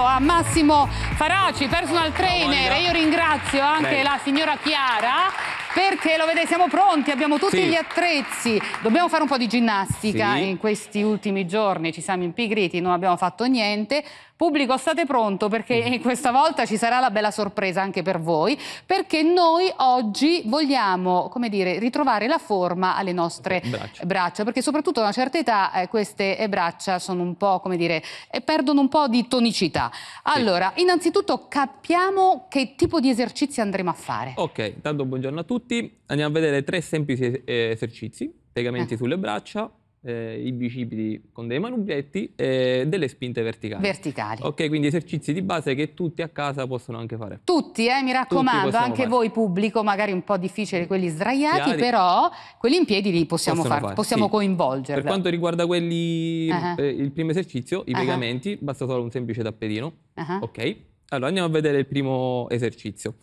ringrazio a Massimo Faraci, personal trainer, e io ringrazio anche Beh. la signora Chiara perché lo vedete, siamo pronti, abbiamo tutti sì. gli attrezzi. Dobbiamo fare un po' di ginnastica sì. in questi ultimi giorni, ci siamo impigriti, non abbiamo fatto niente. Pubblico, state pronto perché mm. questa volta ci sarà la bella sorpresa anche per voi, perché noi oggi vogliamo, come dire, ritrovare la forma alle nostre eh, braccia, braccia perché soprattutto a una certa età eh, queste eh, braccia sono un po', come dire, eh, perdono un po' di tonicità. Allora, sì. innanzitutto capiamo che tipo di esercizi andremo a fare. Ok, intanto buongiorno a tutti. Andiamo a vedere tre semplici eh, esercizi, piegamenti eh. sulle braccia, eh, i bicipiti con dei manubretti e delle spinte verticali. Verticali. Ok, quindi esercizi di base che tutti a casa possono anche fare. Tutti, eh, mi raccomando, anche fare. voi pubblico, magari un po' difficile quelli sdraiati, Chiari. però quelli in piedi li possiamo, far, fare, possiamo sì. coinvolgerli. Per quanto riguarda quelli, uh ah -huh. Ah. eh, il primo esercizio, i uh ah -huh. piegamenti, basta solo un semplice tappetino. Uh -huh. Ok, allora andiamo a vedere il primo esercizio.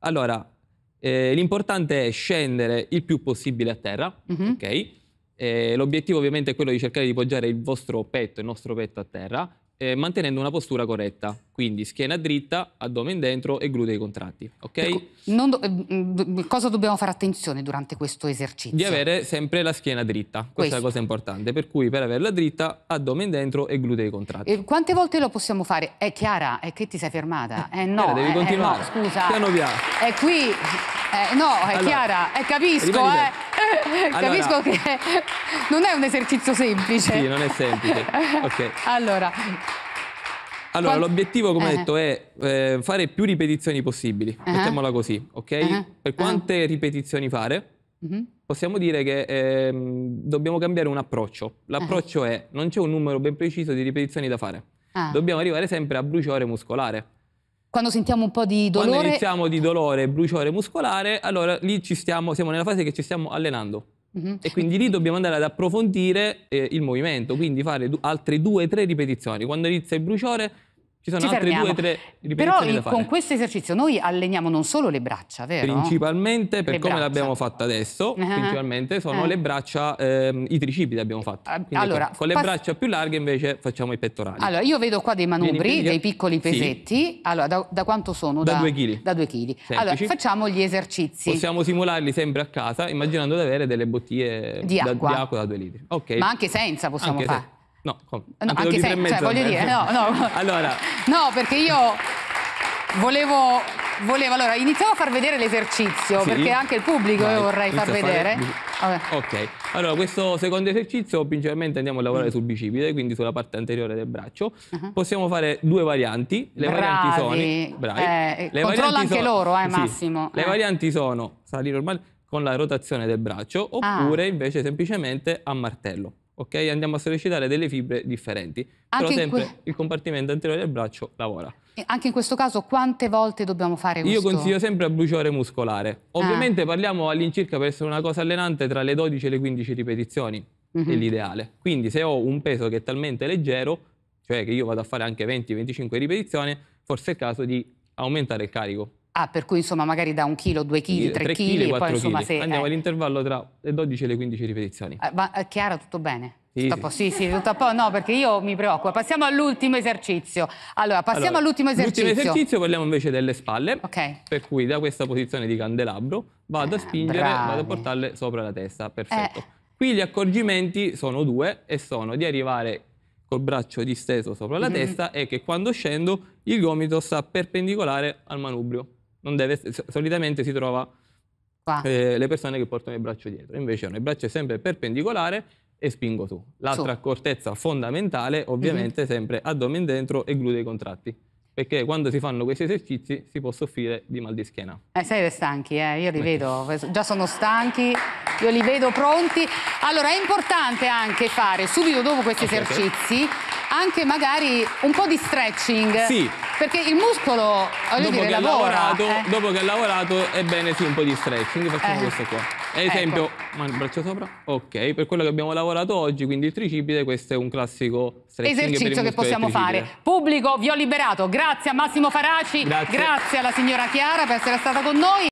Allora, eh, l'importante è scendere il più possibile a terra, mhm. ok? Eh, l'obiettivo ovviamente è quello di cercare di poggiare il vostro petto, il nostro petto a terra, eh, mantenendo una postura corretta, quindi schiena dritta, addome dentro e glutei contratti. Okay? Ecco, do ehm, mm, cosa dobbiamo fare attenzione durante questo esercizio? Di avere sempre la schiena dritta, questa questo. è la cosa importante, per cui per averla dritta, addome dentro e glutei contratti. E quante volte lo possiamo fare? È eh, Chiara, è che ti sei fermata? Eh no, Chiara, devi eh, eh, continuare. no, scusa. Piano piano. È qui, eh, no, è allora, Chiara, capisco, eh, capisco, Capisco allora... che non è un esercizio semplice. Sì, non è semplice. Okay. Allora, allora l'obiettivo, come eh. detto, è eh, fare più ripetizioni possibili. Uh eh. -huh. Mettiamola così, ok? Uh eh. -huh. Per quante uh eh. -huh. ripetizioni fare? Mhm. Possiamo dire che eh, dobbiamo cambiare un approccio. L'approccio è non c'è un numero ben preciso di ripetizioni da fare. Ah. Dobbiamo arrivare sempre a bruciore muscolare. Quando sentiamo un po' di dolore... Quando iniziamo di dolore, bruciore muscolare, allora lì stiamo, siamo nella fase che ci stiamo allenando. Mm -hmm. E quindi lì dobbiamo andare ad approfondire eh, il movimento, quindi fare altre due o tre ripetizioni. Quando inizia il bruciore ci sono Ci altre due o tre ripetizioni Però con questo esercizio noi alleniamo non solo le braccia, vero? Principalmente, per le come l'abbiamo fatta adesso, uh ah. -huh. principalmente sono uh eh. -huh. le braccia, ehm, i tricipiti abbiamo fatto. Ah, Quindi allora, con, con le braccia più larghe invece facciamo i pettorali. Allora, io vedo qua dei manubri, dei piccoli pesetti. Sì. Allora, da, da, quanto sono? Da due chili. Da 2 kg. Allora, facciamo gli esercizi. Possiamo simularli sempre a casa, immaginando di avere delle bottiglie di acqua da, due litri. Okay. Ma anche senza possiamo anche fare. Se No, no anche, anche se, cioè, voglio dire, no, no. allora. no, perché io volevo, volevo, allora, iniziamo a far vedere l'esercizio, sì. perché anche il pubblico Vai, io vorrei far vedere. Fare... Ok, allora questo secondo esercizio principalmente andiamo a lavorare mm. sul bicipite, quindi sulla parte anteriore del braccio. Uh -huh. Possiamo fare due varianti, le bravi. varianti sono... Eh, bravi. Eh, le controlla anche sono... loro, eh, Massimo. Sì. Eh. Le varianti sono salire normale con la rotazione del braccio, ah. oppure ah. invece semplicemente a martello ok? Andiamo a sollecitare delle fibre differenti, anche però sempre il compartimento anteriore del braccio lavora. E anche in questo caso quante volte dobbiamo fare questo? Io consiglio sempre a bruciore muscolare. Ah. Ovviamente ah. parliamo all'incirca per essere una cosa allenante tra le 12 e le 15 ripetizioni, mm -hmm. è mhm. l'ideale. Quindi se ho un peso che è talmente leggero, cioè che io vado a fare anche 20-25 ripetizioni, forse è il caso di aumentare il carico Ah, per cui insomma magari da un chilo, due chili, tre, tre chili, chili e poi insomma se... Andiamo eh. all'intervallo tra le 12 e le 15 ripetizioni. Eh, ma eh, Chiara, tutto bene? Sì, sì. sì, tutto a po', no, perché io mi preoccupo. Passiamo all'ultimo esercizio. Allora, passiamo allora, all'ultimo esercizio. L'ultimo esercizio parliamo invece delle spalle, Ok. per cui da questa posizione di candelabro vado eh, a ah, spingere, bravi. vado a portarle sopra la testa, perfetto. Eh. Qui gli accorgimenti sono due e sono di arrivare col braccio disteso sopra la mm -hmm. testa e che quando scendo il gomito sta perpendicolare al manubrio deve, solitamente si trova eh, le persone che portano il braccio dietro, invece no, il braccio è sempre perpendicolare e spingo su. L'altra accortezza fondamentale mhm. ovviamente mm -hmm. sempre addome dentro e glutei contratti perché quando si fanno questi esercizi si può soffrire di mal di schiena. Eh, siete stanchi, eh? io li vedo, già sono stanchi, io li vedo pronti. Allora è importante anche fare subito dopo questi okay, ah, esercizi okay. anche magari un po' di stretching. Sì perché il muscolo, dopo, dire, che lavora, lavorato, eh? dopo che ha lavorato, è bene sì un po' di stretching, facciamo eh. questo qua. Ad esempio, ecco. mano il braccio sopra, ok, per quello che abbiamo lavorato oggi, quindi il tricipite, questo è un classico stretching Esercizio che possiamo fare. Pubblico, vi ho liberato, grazie a Massimo Faraci, grazie. grazie alla signora Chiara per essere stata con noi.